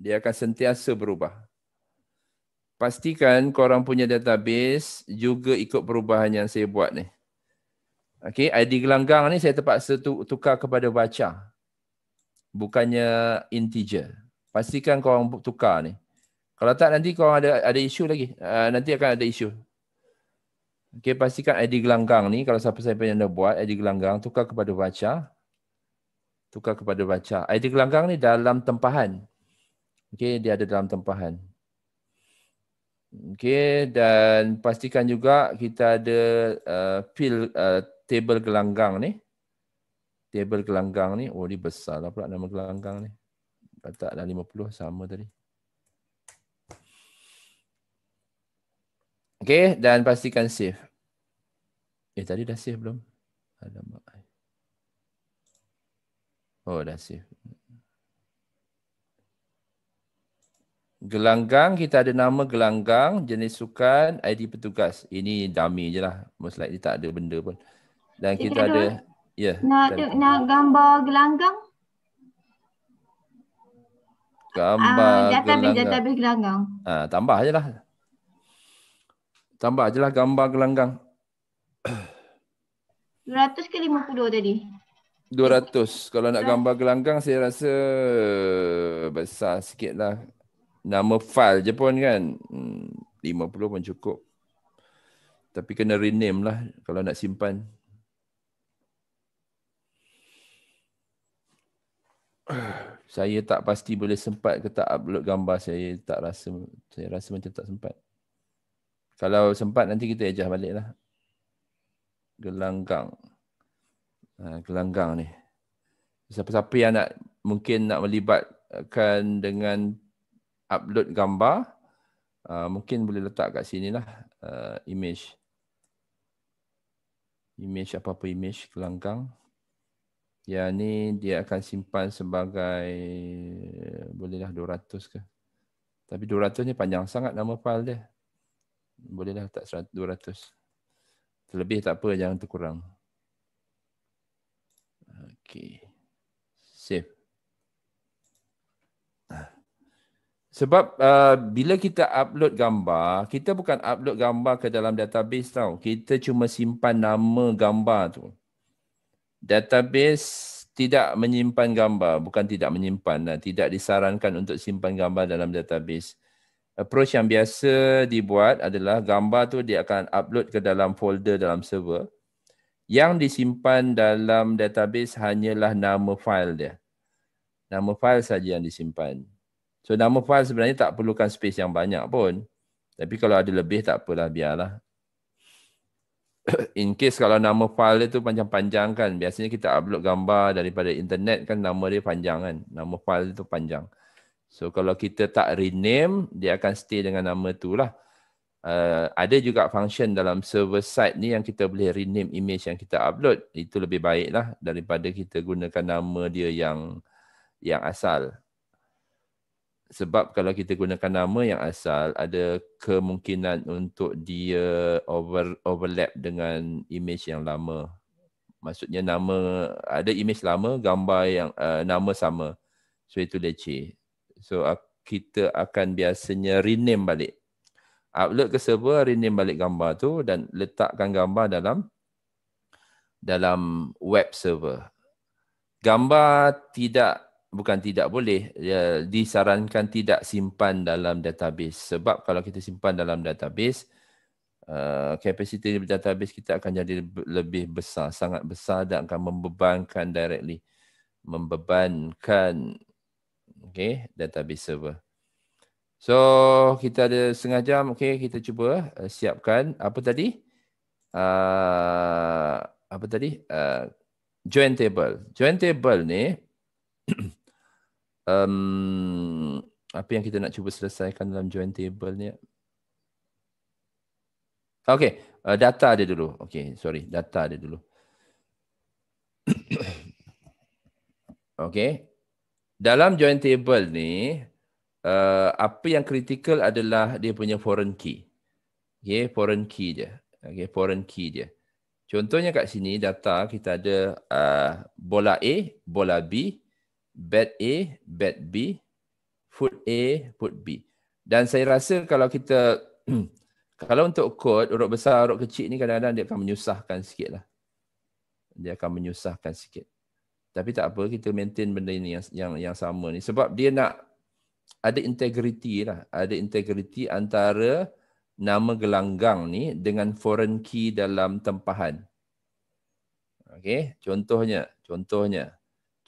dia akan sentiasa berubah. Pastikan korang punya database juga ikut perubahan yang saya buat ni. Okay, ID gelanggang ni saya terpaksa tukar kepada baca. Bukannya integer. Pastikan korang tukar ni. Kalau tak nanti korang ada ada isu lagi. Uh, nanti akan ada isu. Okay, pastikan ID gelanggang ni kalau siapa-siapa yang dah buat ID gelanggang tukar kepada baca. Tukar kepada baca. ID gelanggang ni dalam tempahan. Okey, dia ada dalam tempahan. Okey, dan pastikan juga kita ada uh, pil uh, table gelanggang ni. Table gelanggang ni, oh dia besar lah pula nama gelanggang ni. Letak dah 50 sama tadi. Okey, dan pastikan save. Eh, tadi dah save belum? Alamak. Oh, dah save. Gelanggang, kita ada nama gelanggang, jenis sukan, ID petugas. Ini dummy je lah. Most likely tak ada benda pun. Dan kita, kita ada... ya. Yeah, nak, tak. nak gambar gelanggang? Gambar uh, gelanggang. Jatabih gelanggang. Ha, tambah je lah. Tambah je lah gambar gelanggang. 200 ke 52 tadi? 200. Kalau nak gambar gelanggang, saya rasa besar sikit lah nama file je pun kan hmm, 50 pun cukup tapi kena rename lah kalau nak simpan saya tak pasti boleh sempat ke tak upload gambar saya tak rasa saya rasa macam tak sempat kalau sempat nanti kita ejah balik lah gelanggang ha, gelanggang ni siapa-siapa yang nak mungkin nak melibatkan dengan upload gambar. Uh, mungkin boleh letak kat sini lah uh, image. Image apa-apa image kelangkang. Ya ni dia akan simpan sebagai bolehlah 200 ke. Tapi 200 ni panjang sangat nama file dia. Bolehlah letak 200. Terlebih tak apa jangan terkurang. Okay. Save. Sebab uh, bila kita upload gambar, kita bukan upload gambar ke dalam database tau. Kita cuma simpan nama gambar tu. Database tidak menyimpan gambar, bukan tidak menyimpan, nah, uh, tidak disarankan untuk simpan gambar dalam database. Approach yang biasa dibuat adalah gambar tu dia akan upload ke dalam folder dalam server. Yang disimpan dalam database hanyalah nama file dia. Nama file saja yang disimpan. So nama file sebenarnya tak perlukan space yang banyak pun. Tapi kalau ada lebih tak apalah biarlah. In case kalau nama file itu tu panjang kan. Biasanya kita upload gambar daripada internet kan nama dia panjang kan. Nama file itu panjang. So kalau kita tak rename dia akan stay dengan nama tu lah. Uh, ada juga function dalam server side ni yang kita boleh rename image yang kita upload. Itu lebih baik lah daripada kita gunakan nama dia yang yang asal sebab kalau kita gunakan nama yang asal ada kemungkinan untuk dia over overlap dengan image yang lama maksudnya nama ada image lama gambar yang uh, nama sama so itu leceh so uh, kita akan biasanya rename balik upload ke server rename balik gambar tu dan letakkan gambar dalam dalam web server gambar tidak bukan tidak boleh ya, disarankan tidak simpan dalam database sebab kalau kita simpan dalam database kapasiti eh, database kita akan jadi lebih besar sangat besar dan akan membebankan directly membebankan okay, database server so kita ada setengah jam okay, kita cuba uh, siapkan apa tadi uh, apa tadi uh, join table join table ni um, apa yang kita nak cuba selesaikan dalam join table ni. Okay, uh, eh, data ada dulu. Okay, sorry, data ada dulu. okay, dalam join table ni, uh, apa yang kritikal adalah dia punya foreign key. Okay, foreign key dia. Okay, foreign key dia. Contohnya kat sini data kita ada uh, bola A, bola B, Bed A, Bed B, Foot A, Foot B. Dan saya rasa kalau kita, kalau untuk kod urut besar, urut kecil ni kadang-kadang dia akan menyusahkan sikit lah. Dia akan menyusahkan sikit. Tapi tak apa, kita maintain benda ni yang, yang, yang sama ni. Sebab dia nak ada integriti lah. Ada integriti antara nama gelanggang ni dengan foreign key dalam tempahan. Okay, contohnya, contohnya.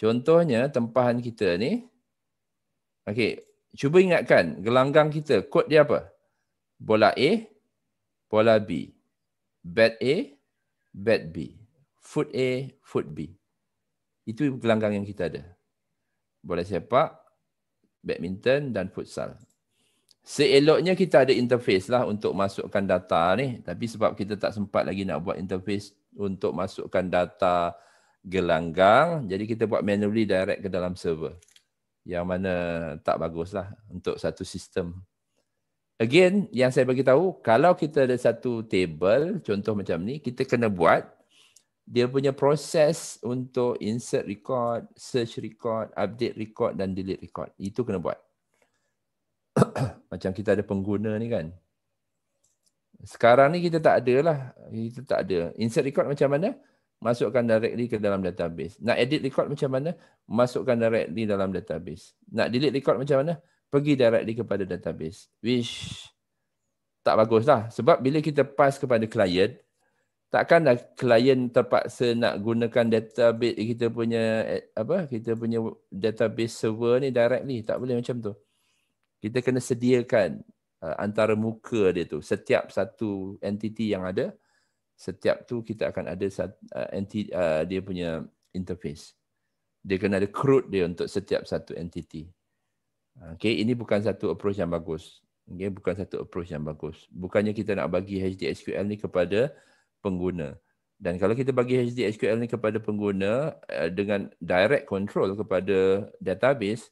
Contohnya tempahan kita ni. Okey, cuba ingatkan gelanggang kita kod dia apa? Bola A, bola B. Bat A, bat B. Foot A, foot B. Itu gelanggang yang kita ada. Bola sepak, badminton dan futsal. Seeloknya kita ada interface lah untuk masukkan data ni. Tapi sebab kita tak sempat lagi nak buat interface untuk masukkan data gelanggang. Jadi kita buat manually direct ke dalam server. Yang mana tak baguslah untuk satu sistem. Again, yang saya bagi tahu, kalau kita ada satu table, contoh macam ni, kita kena buat dia punya proses untuk insert record, search record, update record dan delete record. Itu kena buat. macam kita ada pengguna ni kan. Sekarang ni kita tak ada lah. Kita tak ada. Insert record macam mana? masukkan directly ke dalam database. Nak edit record macam mana? Masukkan directly dalam database. Nak delete record macam mana? Pergi directly kepada database. Which tak baguslah. Sebab bila kita pass kepada client, takkanlah client terpaksa nak gunakan database kita punya eh, apa kita punya database server ni directly tak boleh macam tu kita kena sediakan uh, antara muka dia tu setiap satu entity yang ada setiap tu kita akan ada sat, uh, entity, uh, dia punya interface. Dia kena ada crude dia untuk setiap satu entiti. Okay, ini bukan satu approach yang bagus. Okay, bukan satu approach yang bagus. Bukannya kita nak bagi HDSQL ni kepada pengguna. Dan kalau kita bagi HDSQL ni kepada pengguna uh, dengan direct control kepada database,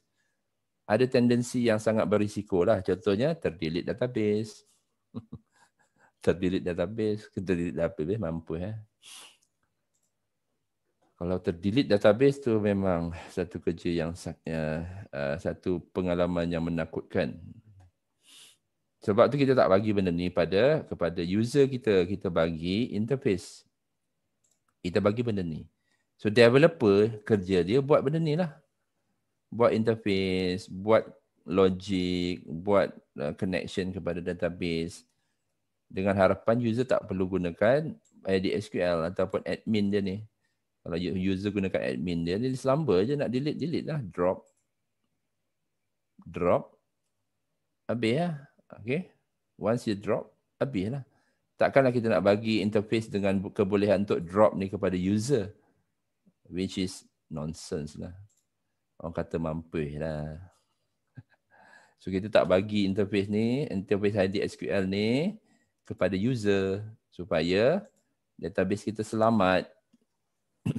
ada tendensi yang sangat berisiko lah. Contohnya terdelete database. terdirit database, terdirit database mampu ya. Kalau terdelete database tu memang satu kerja yang uh, satu pengalaman yang menakutkan. Sebab tu kita tak bagi benda ni pada kepada user kita, kita bagi interface. Kita bagi benda ni. So developer kerja dia buat benda ni lah. Buat interface, buat logic, buat eh, connection kepada database dengan harapan user tak perlu gunakan ID SQL ataupun admin dia ni. Kalau user gunakan admin dia, dia selamba je nak delete, delete lah. Drop. Drop. Habis lah. Okay. Once you drop, habis lah. Takkanlah kita nak bagi interface dengan kebolehan untuk drop ni kepada user. Which is nonsense lah. Orang kata mampus lah. So kita tak bagi interface ni, interface ID SQL ni kepada user supaya database kita selamat.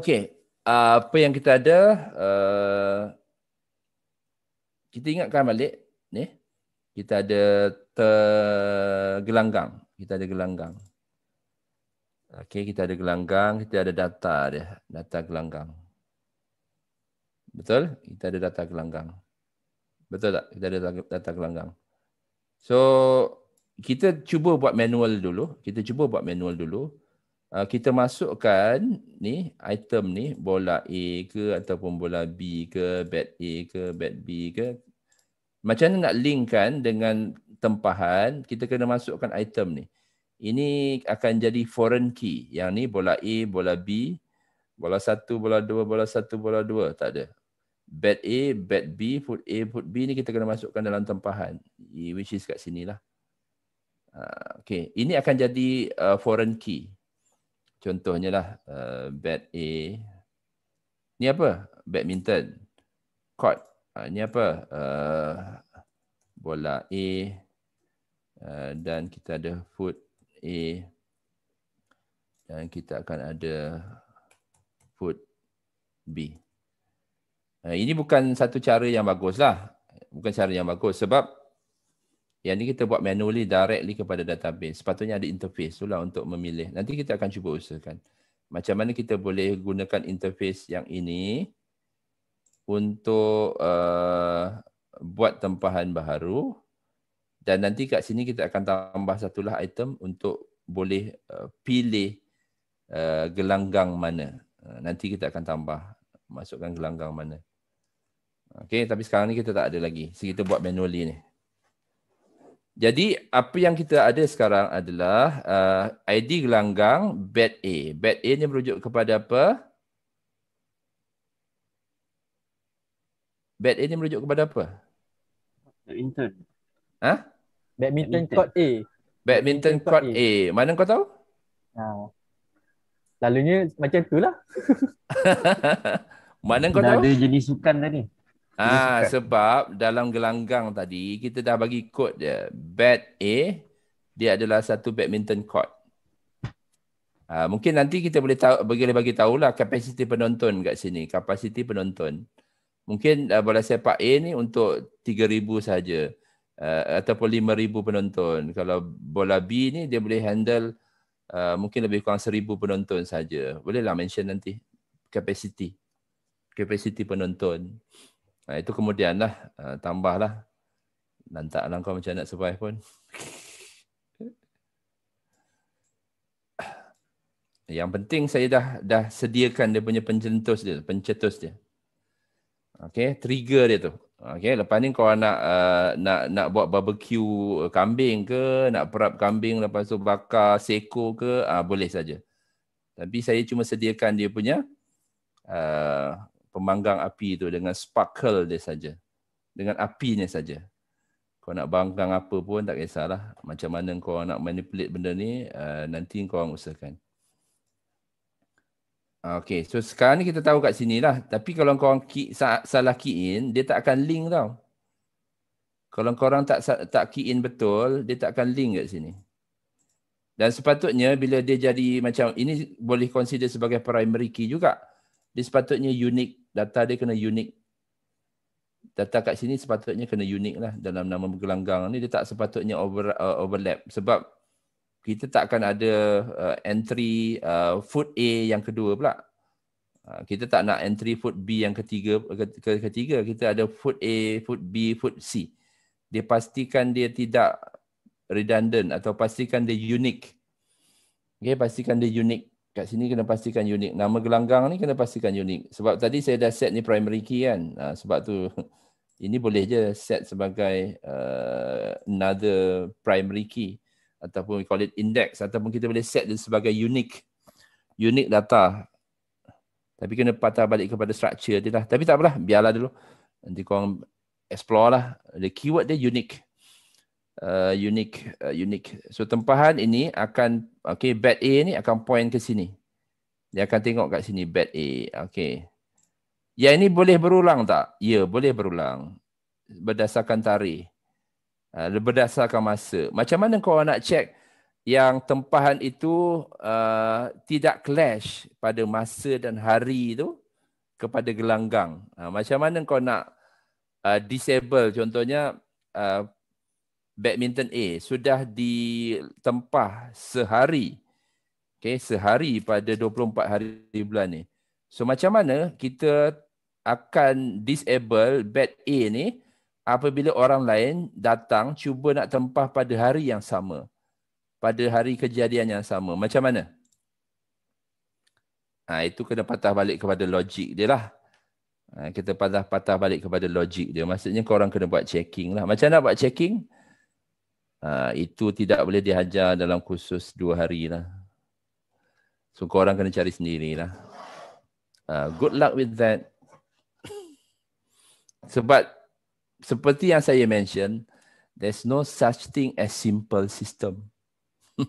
Okey, apa yang kita ada uh, kita ingatkan balik ni. Kita ada gelanggang, kita ada gelanggang. Okey, kita ada gelanggang, kita ada data dia, data gelanggang. Betul? Kita ada data gelanggang. Betul tak? Kita ada data gelanggang. So, kita cuba buat manual dulu. Kita cuba buat manual dulu. Uh, kita masukkan ni item ni bola A ke ataupun bola B ke, bed A ke, bed B ke. Macam mana nak linkkan dengan tempahan, kita kena masukkan item ni. Ini akan jadi foreign key. Yang ni bola A, bola B, bola satu, bola dua, bola satu, bola dua Tak ada. Bed A, bed B, put A, put B ni kita kena masukkan dalam tempahan. Which is kat sini lah. Ah, okay. ini akan jadi uh, foreign key. Contohnya lah, uh, bat A. Ni apa? Badminton. Court. Uh, ni apa? Uh, bola A. Uh, dan kita ada foot A. Dan kita akan ada foot B. Uh, ini bukan satu cara yang bagus lah. Bukan cara yang bagus sebab yang ni kita buat manually directly kepada database. Sepatutnya ada interface tu lah untuk memilih. Nanti kita akan cuba usahakan. Macam mana kita boleh gunakan interface yang ini untuk uh, buat tempahan baru. Dan nanti kat sini kita akan tambah satu lah item untuk boleh uh, pilih uh, gelanggang mana. Uh, nanti kita akan tambah masukkan gelanggang mana. Okay, tapi sekarang ni kita tak ada lagi. So kita buat manually ni. Jadi apa yang kita ada sekarang adalah uh, eh, ID gelanggang bed A. Bed A ni merujuk kepada apa? Bed A ni merujuk kepada apa? Badminton. Hah? Badminton court A. Badminton court A. Mana kau tahu? Ha. Lalunya macam tu lah Mana kau tahu? Ada jenis sukan tadi. Ah ha, sebab dalam gelanggang tadi kita dah bagi kod dia. bad A dia adalah satu badminton court. Ha, mungkin nanti kita boleh tahu boleh bagi tahulah kapasiti penonton kat sini, kapasiti penonton. Mungkin uh, bola sepak A ni untuk 3000 saja uh, ataupun 5000 penonton. Kalau bola B ni dia boleh handle uh, mungkin lebih kurang 1000 penonton saja. Bolehlah mention nanti kapasiti kapasiti penonton. Ha, itu kemudianlah lah, ha, tambah Dan tak lah kau macam nak survive pun. Yang penting saya dah dah sediakan dia punya pencetus dia. Pencetus dia. Okay, trigger dia tu. Okay, lepas ni kau nak uh, nak nak buat barbecue kambing ke, nak perap kambing lepas tu bakar seko ke, uh, boleh saja. Tapi saya cuma sediakan dia punya uh, pemanggang api tu dengan sparkle dia saja. Dengan apinya saja. Kau nak bangkang apa pun tak kisahlah. Macam mana kau nak manipulate benda ni, eh, nanti kau orang usahakan. Okay, so sekarang ni kita tahu kat sini lah. Tapi kalau kau orang salah key in, dia tak akan link tau. Kalau kau orang tak tak key in betul, dia tak akan link kat sini. Dan sepatutnya bila dia jadi macam ini boleh consider sebagai primary key juga. Dia sepatutnya unique data dia kena unik. Data kat sini sepatutnya kena unik lah dalam nama gelanggang ni. Dia tak sepatutnya over, uh, overlap sebab kita tak akan ada uh, entry uh, food A yang kedua pula. Uh, kita tak nak entry food B yang ketiga, ke, ketiga. Kita ada food A, food B, food C. Dia pastikan dia tidak redundant atau pastikan dia unik. Okay, pastikan dia unik kat sini kena pastikan unik. Nama gelanggang ni kena pastikan unik. Sebab tadi saya dah set ni primary key kan. Ha, sebab tu ini boleh je set sebagai uh, another primary key ataupun we call it index ataupun kita boleh set dia sebagai unique unique data tapi kena patah balik kepada structure dia lah tapi tak apalah biarlah dulu nanti korang explore lah the keyword dia unique uh, unique uh, unique. So tempahan ini akan okay bed A ni akan point ke sini. Dia akan tengok kat sini bed A. Okay. Ya ini boleh berulang tak? Ya, boleh berulang. Berdasarkan tarikh. Uh, berdasarkan masa. Macam mana kau nak check yang tempahan itu uh, tidak clash pada masa dan hari itu kepada gelanggang. Uh, macam mana kau nak uh, disable contohnya uh, badminton A sudah ditempah sehari. Okay, sehari pada 24 hari bulan ni. So macam mana kita akan disable bad A ni apabila orang lain datang cuba nak tempah pada hari yang sama. Pada hari kejadian yang sama. Macam mana? Ha, itu kena patah balik kepada logik dia lah. Ha, kita patah, patah balik kepada logik dia. Maksudnya korang kena buat checking lah. Macam mana buat checking? Checking? Ah, itu tidak boleh dihajar dalam kursus dua hari lah. So korang kena cari sendirilah. Uh, good luck with that. Sebab seperti yang saya mention, there's no such thing as simple system.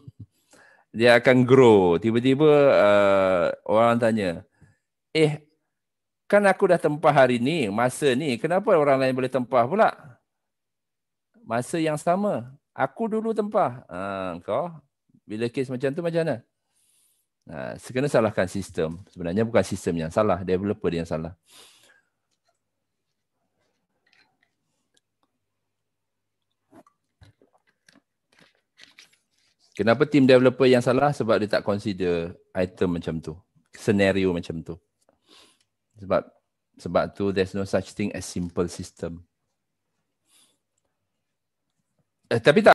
Dia akan grow. Tiba-tiba uh, orang tanya, eh kan aku dah tempah hari ni, masa ni, kenapa orang lain boleh tempah pula? Masa yang sama, Aku dulu tempah. Ha, kau, bila kes macam tu macam mana? Ha, sekena salahkan sistem. Sebenarnya bukan sistem yang salah. Developer dia yang salah. Kenapa team developer yang salah? Sebab dia tak consider item macam tu. senario macam tu. Sebab sebab tu there's no such thing as simple system. Este pita.